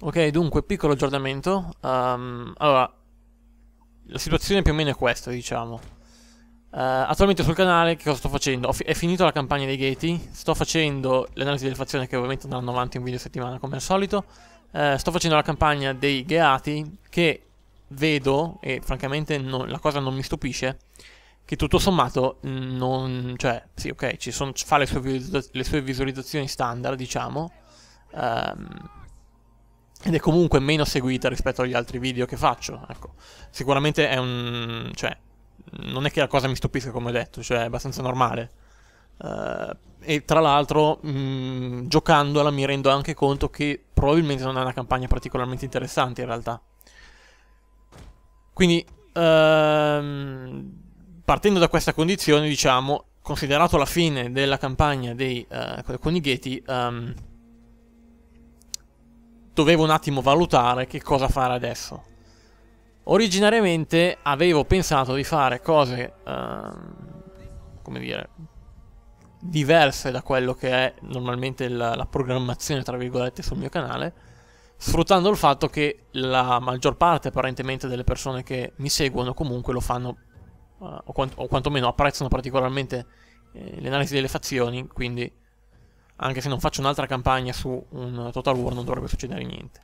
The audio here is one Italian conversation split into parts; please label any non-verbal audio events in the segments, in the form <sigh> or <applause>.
Ok, dunque, piccolo aggiornamento. Um, allora, la situazione più o meno è questa, diciamo. Uh, attualmente sul canale che cosa sto facendo? Fi è finita la campagna dei Geti, sto facendo l'analisi delle fazioni che ovviamente andranno avanti un video a settimana come al solito, uh, sto facendo la campagna dei Gheati che vedo, e francamente non, la cosa non mi stupisce, che tutto sommato non... cioè, sì ok, ci sono, fa le sue, le sue visualizzazioni standard, diciamo, um, ed è comunque meno seguita rispetto agli altri video che faccio, ecco. Sicuramente è un... cioè, non è che la cosa mi stupisca come ho detto, cioè è abbastanza normale. Uh, e tra l'altro, mh, mm, giocandola mi rendo anche conto che probabilmente non è una campagna particolarmente interessante in realtà. Quindi, uh, partendo da questa condizione, diciamo, considerato la fine della campagna dei uh, eh, coniglietti... Um, ehm, dovevo un attimo valutare che cosa fare adesso. Originariamente avevo pensato di fare cose, ehm, come dire, diverse da quello che è normalmente la, la, programmazione, tra virgolette, sul mio canale, sfruttando il fatto che la maggior parte apparentemente delle persone che mi seguono comunque lo fanno, eh, o, quant o, quantomeno apprezzano particolarmente eh, l'analisi delle fazioni, quindi anche se non faccio un'altra campagna su un Total War non dovrebbe succedere niente.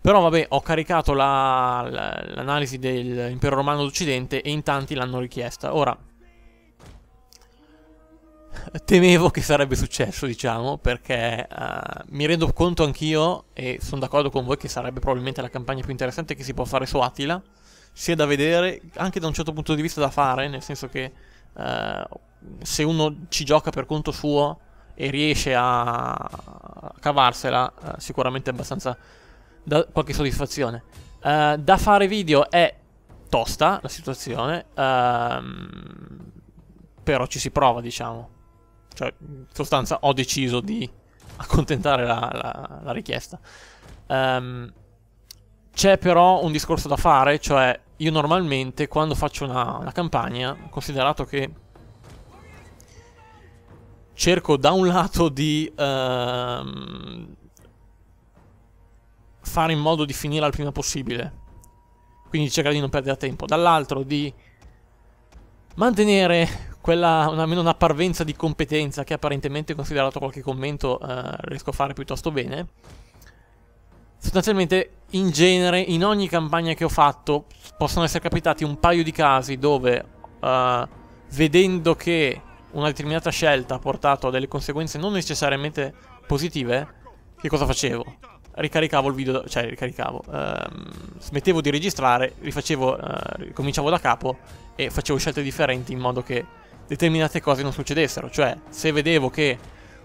Però vabbè, ho caricato l'analisi la, la, dell'impero romano d'Occidente e in tanti l'hanno richiesta. Ora, temevo che sarebbe successo, diciamo, perché uh, mi rendo conto anch'io, e sono d'accordo con voi, che sarebbe probabilmente la campagna più interessante che si può fare su Attila, sia da vedere, anche da un certo punto di vista da fare, nel senso che uh, se uno ci gioca per conto suo e riesce a cavarsela eh, sicuramente abbastanza da qualche soddisfazione. Eh, da fare video è tosta la situazione, ehm, però ci si prova, diciamo. Cioè, in sostanza ho deciso di <laughs> accontentare la, la, la richiesta. Um, c'è però un discorso da fare, cioè io normalmente quando faccio una, una campagna, considerato che cerco da un lato di ehm, fare in modo di finire al prima possibile, quindi cercare di non perdere tempo, dall'altro di mantenere quella, almeno una parvenza di competenza che apparentemente considerato qualche commento eh, riesco a fare piuttosto bene. Sostanzialmente in genere in ogni campagna che ho fatto possono essere capitati un paio di casi dove eh, vedendo che una determinata scelta ha portato a delle conseguenze non necessariamente positive, che cosa facevo? Ricaricavo il video, cioè ricaricavo, ehm, smettevo di registrare, rifacevo, eh, ricominciavo da capo e facevo scelte differenti in modo che determinate cose non succedessero. Cioè, se vedevo che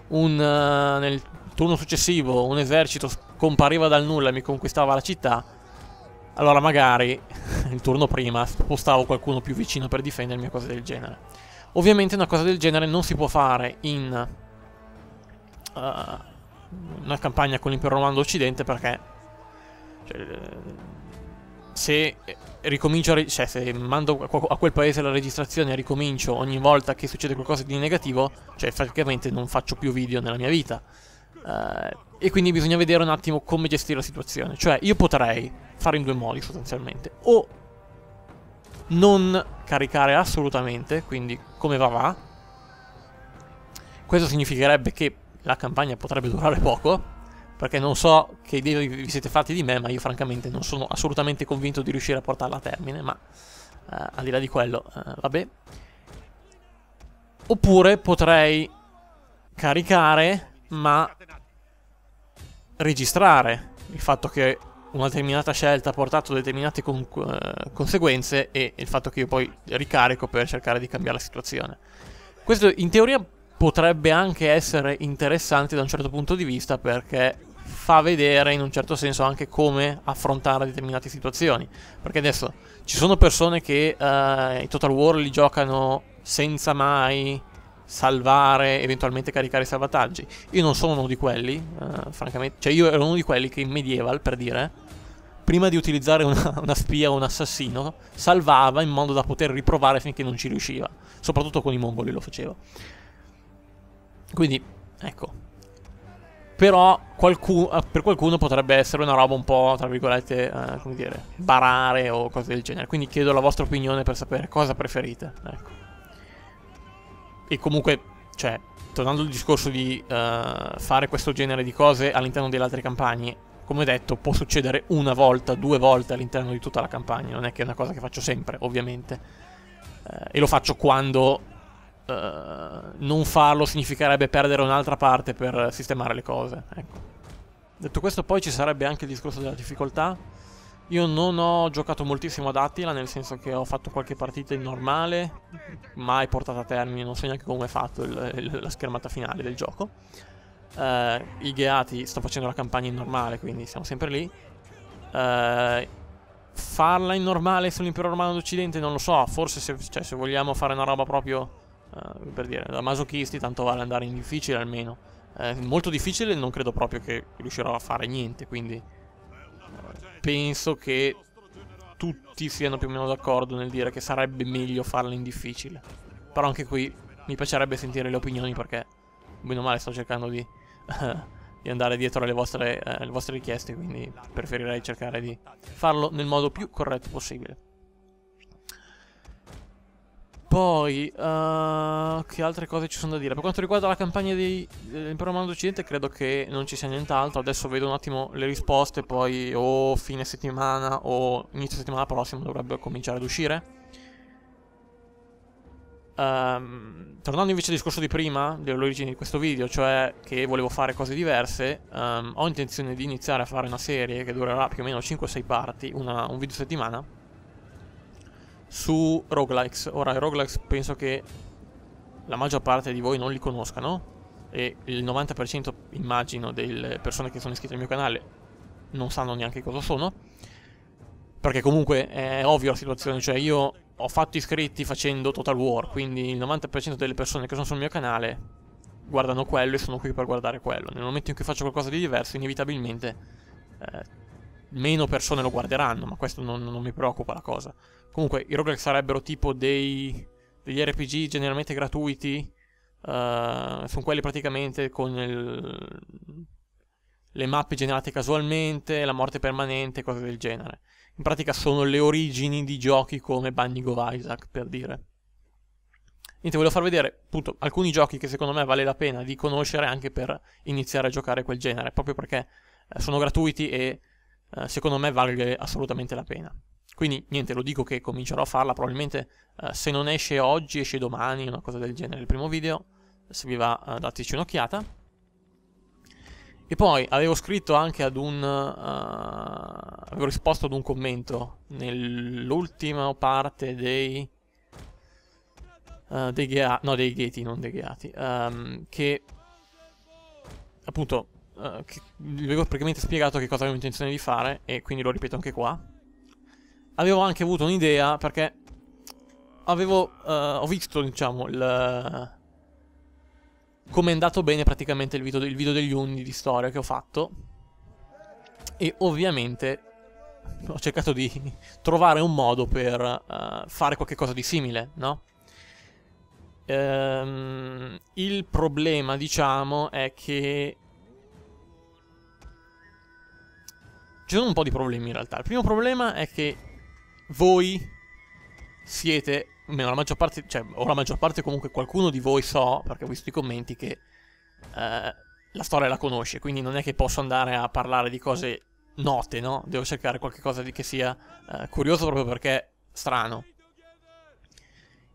un, uh, nel turno successivo un esercito scompariva dal nulla e mi conquistava la città, allora magari <laughs> il turno prima spostavo qualcuno più vicino per difendermi o cose del genere. Ovviamente una cosa del genere non si può fare in uh, una campagna con l'impero romano d'Occidente perché cioè, se ricomincio cioè, se mando a quel paese la registrazione e ricomincio ogni volta che succede qualcosa di negativo, cioè praticamente non faccio più video nella mia vita. Uh, e quindi bisogna vedere un attimo come gestire la situazione. Cioè, io potrei fare in due modi sostanzialmente. O non caricare assolutamente, quindi come va va. Questo significherebbe che la campagna potrebbe durare poco, perché non so che idee vi siete fatti di me, ma io francamente non sono assolutamente convinto di riuscire a portarla a termine, ma eh, al di là di quello, eh, vabbè. Oppure potrei caricare, ma registrare il fatto che una determinata scelta ha portato a determinate con eh, conseguenze e il fatto che io poi ricarico per cercare di cambiare la situazione. Questo in teoria potrebbe anche essere interessante da un certo punto di vista perché fa vedere in un certo senso anche come affrontare determinate situazioni. Perché adesso ci sono persone che eh, i Total War li giocano senza mai salvare, eventualmente caricare i salvataggi. Io non sono uno di quelli, eh, francamente. Cioè, io ero uno di quelli che in Medieval, per dire, prima di utilizzare una, una spia o un assassino, salvava in modo da poter riprovare finché non ci riusciva. Soprattutto con i mongoli lo faceva. Quindi, ecco. Però qualcuno, eh, per qualcuno potrebbe essere una roba un po', tra virgolette, eh, come dire, barare o cose del genere. Quindi chiedo la vostra opinione per sapere cosa preferite. Ecco. E comunque, cioè, tornando al discorso di uh, fare questo genere di cose all'interno delle altre campagne, come detto, può succedere una volta, due volte all'interno di tutta la campagna, non è che è una cosa che faccio sempre, ovviamente. Eh, e lo faccio quando eh, non farlo significherebbe perdere un'altra parte per sistemare le cose. Ecco. Detto questo, poi ci sarebbe anche il discorso della difficoltà. Io non ho giocato moltissimo ad Attila, nel senso che ho fatto qualche partita in normale, mai portata a termine, non so neanche come è fatto il, il, la schermata finale del gioco eh, i gheati, sto facendo la campagna in normale, quindi siamo sempre lì. Eh, farla in normale sull'impero romano d'occidente non lo so, forse se, cioè, se vogliamo fare una roba proprio eh, per dire da masochisti tanto vale andare in difficile almeno. Eh, molto difficile non credo proprio che riuscirò a fare niente, quindi eh, penso che tutti siano più o meno d'accordo nel dire che sarebbe meglio farla in difficile. Però anche qui mi piacerebbe sentire le opinioni perché, bene o male, sto cercando di <laughs> di andare dietro alle vostre, eh, alle vostre, richieste, quindi preferirei cercare di farlo nel modo più corretto possibile. Poi, uh, che altre cose ci sono da dire? Per quanto riguarda la campagna dell'Impero eh, Romano d'Occidente, credo che non ci sia nient'altro. Adesso vedo un attimo le risposte, poi o fine settimana o inizio settimana prossima dovrebbero cominciare ad uscire. Um, tornando invece al discorso di prima, dell'origine di questo video, cioè che volevo fare cose diverse, um, ho intenzione di iniziare a fare una serie che durerà più o meno 5-6 parti, una, un video a settimana, su roguelikes. Ora, i roguelikes penso che la maggior parte di voi non li conoscano, e il 90% immagino delle persone che sono iscritte al mio canale non sanno neanche cosa sono, perché comunque è ovvio la situazione, cioè io ho fatto iscritti facendo Total War, quindi il 90% delle persone che sono sul mio canale guardano quello e sono qui per guardare quello. Nel momento in cui faccio qualcosa di diverso, inevitabilmente eh, meno persone lo guarderanno, ma questo non, non mi preoccupa la cosa. Comunque, i roguelike sarebbero tipo dei, degli RPG generalmente gratuiti, eh, sono quelli praticamente con il, le mappe generate casualmente, la morte permanente, cose del genere in pratica sono le origini di giochi come Banning of Isaac, per dire. Niente, volevo far vedere appunto alcuni giochi che secondo me vale la pena di conoscere anche per iniziare a giocare quel genere, proprio perché eh, sono gratuiti e eh, secondo me vale assolutamente la pena. Quindi niente, lo dico che comincerò a farla, probabilmente eh, se non esce oggi, esce domani, una cosa del genere, il primo video, se vi va eh, dateci un'occhiata. E poi avevo scritto anche ad un... Uh, avevo risposto ad un commento nell'ultima parte dei... Uh, dei gheati, no dei gheti, non dei gheati, um, che appunto uh, avevo praticamente spiegato che cosa avevo intenzione di fare e quindi lo ripeto anche qua. Avevo anche avuto un'idea perché avevo, uh, ho visto diciamo il come è andato bene praticamente il video, il video degli uni di storia che ho fatto. E ovviamente ho cercato di <laughs> trovare un modo per uh, fare qualcosa di simile, no? Ehm, il problema, diciamo, è che ci sono un po' di problemi in realtà. Il primo problema è che voi siete la maggior parte, cioè, o la maggior parte comunque qualcuno di voi so, perché ho visto i commenti, che eh, la storia la conosce, quindi non è che posso andare a parlare di cose note, no? Devo cercare qualcosa di che sia eh, curioso proprio perché è strano.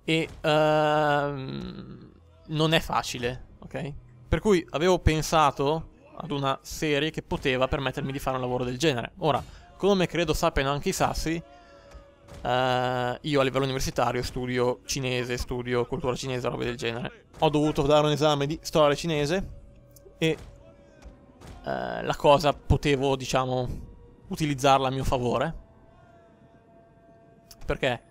E ehm, non è facile, ok? Per cui avevo pensato ad una serie che poteva permettermi di fare un lavoro del genere. Ora, come credo sappiano anche i sassi, Uh, io a livello universitario studio cinese, studio cultura cinese, robe del genere. Ho dovuto dare un esame di storia cinese e uh, la cosa potevo, diciamo, utilizzarla a mio favore. Perché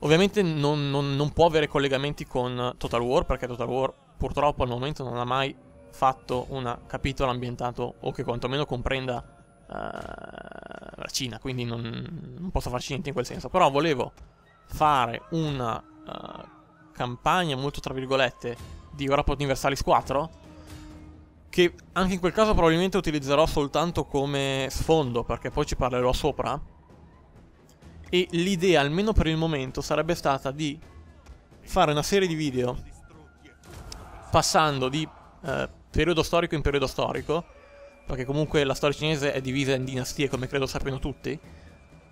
ovviamente non, non, non può avere collegamenti con Total War, perché Total War purtroppo al momento non ha mai fatto un capitolo ambientato o che quantomeno comprenda eh, la Cina, quindi non, non, posso farci niente in quel senso. Però volevo fare una uh, campagna molto tra virgolette di Europa Universalis 4 che anche in quel caso probabilmente utilizzerò soltanto come sfondo perché poi ci parlerò sopra e l'idea almeno per il momento sarebbe stata di fare una serie di video passando di uh, periodo storico in periodo storico perché comunque la storia cinese è divisa in dinastie, come credo sappiano tutti,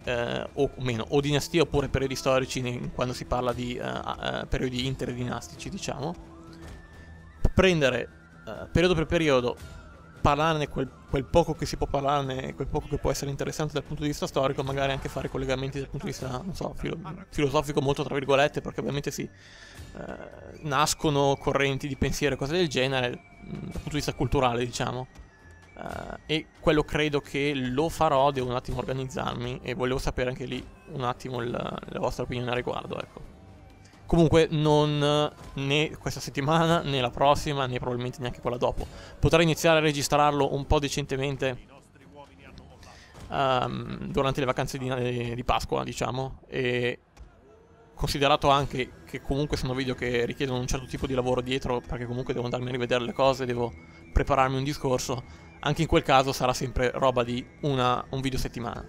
eh, o meno, o dinastie oppure periodi storici quando si parla di eh, eh, periodi interdinastici, diciamo. Prendere eh, periodo per periodo, parlarne quel, quel, poco che si può parlarne, quel poco che può essere interessante dal punto di vista storico, magari anche fare collegamenti dal punto di vista, non so, filo, filosofico molto tra virgolette, perché ovviamente si eh, nascono correnti di pensiero e cose del genere, mm, dal punto di vista culturale, diciamo Uh, e quello credo che lo farò, devo un attimo organizzarmi e volevo sapere anche lì un attimo la, la vostra opinione a riguardo, ecco. Comunque non né questa settimana, né la prossima, né probabilmente neanche quella dopo. Potrei iniziare a registrarlo un po' decentemente um, durante le vacanze di, di Pasqua, diciamo, e considerato anche che comunque sono video che richiedono un certo tipo di lavoro dietro, perché comunque devo andarmi a rivedere le cose, devo prepararmi un discorso, anche in quel caso sarà sempre roba di una, un video settimana.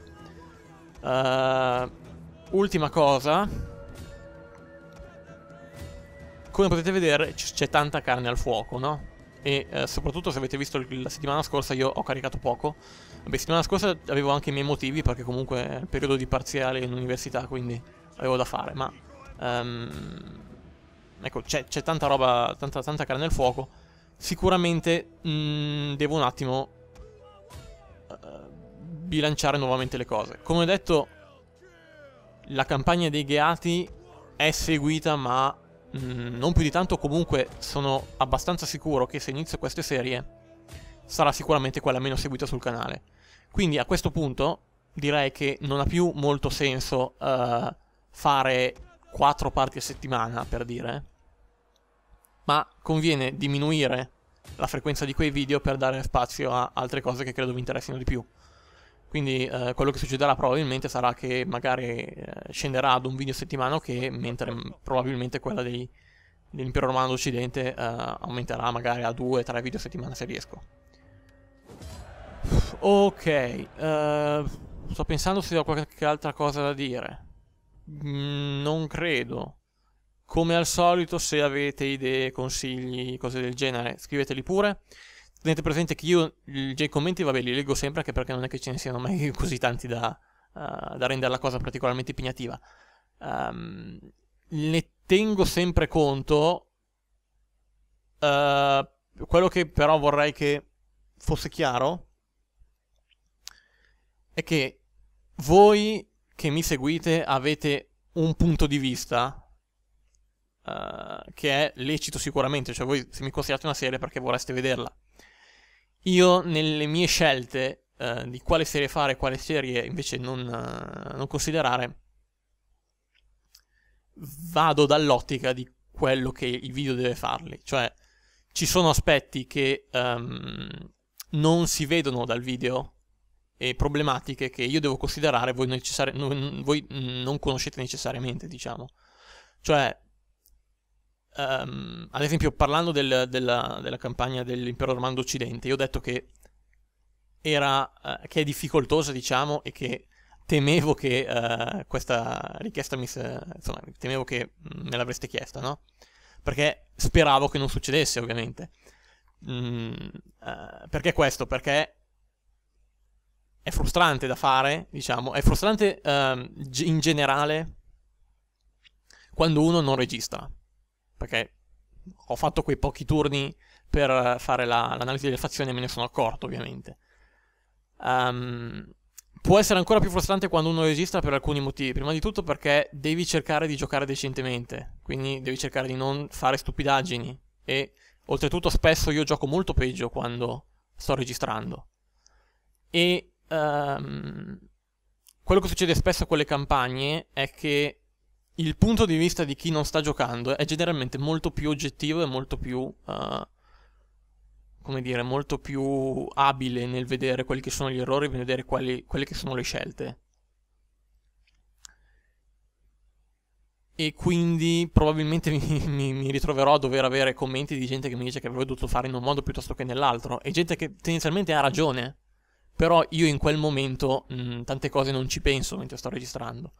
Uh, ultima cosa, come potete vedere c'è tanta carne al fuoco, no? E uh, soprattutto se avete visto la settimana scorsa io ho caricato poco. Beh, settimana scorsa avevo anche i miei motivi perché comunque è il periodo di parziale in università, quindi avevo da fare, ma... Um, ecco, c'è, tanta roba, tanta, tanta carne al fuoco Sicuramente mh, mm, devo un attimo uh, bilanciare nuovamente le cose. Come ho detto, la campagna dei Gheati è seguita, ma mh, mm, non più di tanto. Comunque sono abbastanza sicuro che se inizio queste serie sarà sicuramente quella meno seguita sul canale. Quindi a questo punto direi che non ha più molto senso uh, fare quattro parti a settimana, per dire ma conviene diminuire la frequenza di quei video per dare spazio a altre cose che credo vi interessino di più. Quindi eh, quello che succederà probabilmente sarà che magari eh, scenderà ad un video a settimana che mentre probabilmente quella dei, dell'impero romano d'occidente eh, aumenterà magari a 2-3 video a settimana se riesco. Ok, eh, sto pensando se ho qualche altra cosa da dire. Mm, non credo. Come al solito, se avete idee, consigli, cose del genere, scriveteli pure. Tenete presente che io i commenti, vabbè, li leggo sempre anche perché non è che ce ne siano mai <laughs> così tanti da, uh, da rendere la cosa particolarmente impegnativa. Um, ne tengo sempre conto. Uh, quello che però vorrei che fosse chiaro è che voi che mi seguite avete un punto di vista eh, che è lecito sicuramente, cioè voi se mi consigliate una serie perché vorreste vederla. Io nelle mie scelte uh, di quale serie fare e quale serie invece non, eh, non considerare, vado dall'ottica di quello che il video deve farli, cioè ci sono aspetti che um, non si vedono dal video e problematiche che io devo considerare voi, necessari- voi non conoscete necessariamente, diciamo. Cioè, um, ad esempio parlando del, della, della, campagna dell'impero romano occidente, io ho detto che, era, uh, che è difficoltosa, diciamo, e che temevo che uh, questa richiesta mi... Se... insomma, temevo che mm, me l'avreste chiesta, no? Perché speravo che non succedesse, ovviamente. Mm, uh, perché questo? Perché è frustrante da fare, diciamo, è frustrante uh, in generale quando uno non registra perché ho fatto quei pochi turni per fare la, l'analisi delle fazioni e me ne sono accorto ovviamente. Um, può essere ancora più frustrante quando uno registra per alcuni motivi. Prima di tutto perché devi cercare di giocare decentemente, quindi devi cercare di non fare stupidaggini e oltretutto spesso io gioco molto peggio quando sto registrando. E um, quello che succede spesso con le campagne è che il punto di vista di chi non sta giocando è generalmente molto più oggettivo e molto più, uh, come dire, molto più abile nel vedere quelli che sono gli errori, nel vedere quali, quelle che sono le scelte. E quindi probabilmente <laughs> mi, mi, mi, ritroverò a dover avere commenti di gente che mi dice che avrei dovuto fare in un modo piuttosto che nell'altro, e gente che tendenzialmente ha ragione. Però io in quel momento mh, mm, tante cose non ci penso mentre sto registrando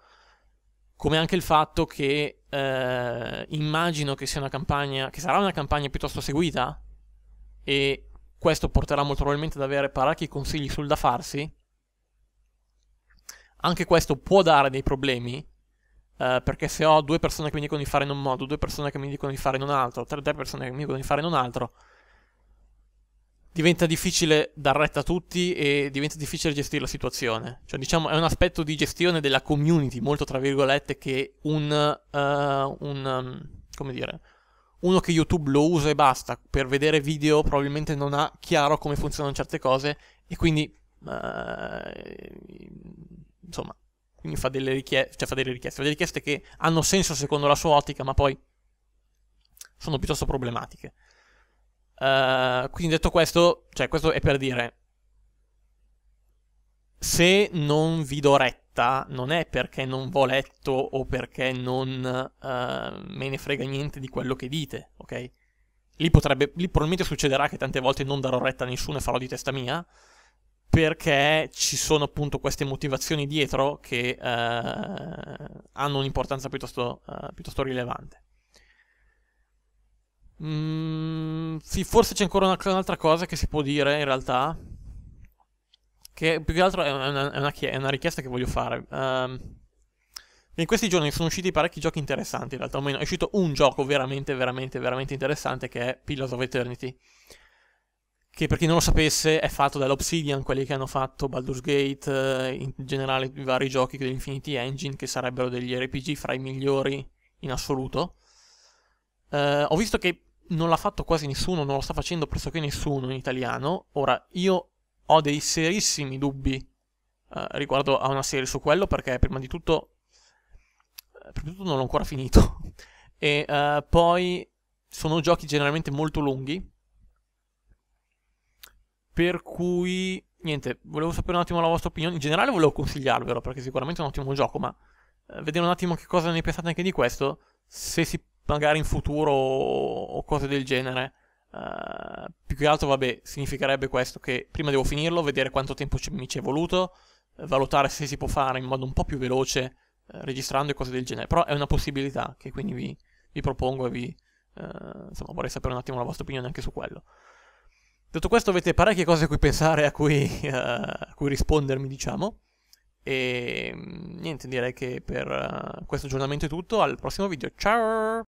come anche il fatto che eh, immagino che sia una campagna, che sarà una campagna piuttosto seguita e questo porterà molto probabilmente ad avere parecchi consigli sul da farsi. Anche questo può dare dei problemi, eh, perché se ho due persone che mi dicono di fare in un modo, due persone che mi dicono di fare in un altro, tre, tre persone che mi dicono di fare in un altro, diventa difficile dar retta a tutti e diventa difficile gestire la situazione. Cioè, diciamo, è un aspetto di gestione della community, molto tra virgolette, che un, uh, un um, come dire, uno che YouTube lo usa e basta per vedere video probabilmente non ha chiaro come funzionano certe cose e quindi uh, insomma quindi fa delle, richie- cioè fa delle richieste, fa delle richieste che hanno senso secondo la sua ottica ma poi sono piuttosto problematiche. Uh, quindi detto questo, cioè questo è per dire, se non vi do retta, non è perché non vo letto o perché non uh, me ne frega niente di quello che dite, ok? Lì, potrebbe, lì probabilmente succederà che tante volte non darò retta a nessuno e farò di testa mia, perché ci sono appunto queste motivazioni dietro che uh, hanno un'importanza piuttosto, uh, piuttosto rilevante. Mm, sì, forse c'è ancora una, un'altra cosa che si può dire in realtà. Che più che altro è una, è una, è una richiesta che voglio fare. Um, in questi giorni sono usciti parecchi giochi interessanti, in realtà, almeno è uscito un gioco veramente, veramente, veramente interessante che è Pillars of Eternity. Che per chi non lo sapesse è fatto dall'Obsidian, quelli che hanno fatto Baldur's Gate, eh, in generale i vari giochi dell'Infinity Engine, che sarebbero degli RPG fra i migliori in assoluto. Uh, ho visto che non l'ha fatto quasi nessuno, non lo sta facendo pressoché nessuno in italiano. Ora, io ho dei serissimi dubbi eh, riguardo a una serie su quello, perché prima di tutto, eh, prima di tutto non l'ho ancora finito. <laughs> e eh, poi sono giochi generalmente molto lunghi. Per cui, niente, volevo sapere un attimo la vostra opinione. In generale volevo consigliarvelo, perché sicuramente è un ottimo gioco, ma eh, vedere un attimo che cosa ne pensate anche di questo. Se si magari in futuro o cose del genere. Uh, più che altro, vabbè, significherebbe questo che prima devo finirlo, vedere quanto tempo mi ci è voluto, eh, valutare se si può fare in modo un po' più veloce, uh, registrando e cose del genere. Però è una possibilità che quindi vi, vi propongo e vi, uh, insomma, vorrei sapere un attimo la vostra opinione anche su quello. Detto questo, avete parecchie cose a cui pensare, a cui, <laughs> a cui rispondermi, diciamo. E mm, niente, direi che per questo aggiornamento è tutto. Al prossimo video, ciao!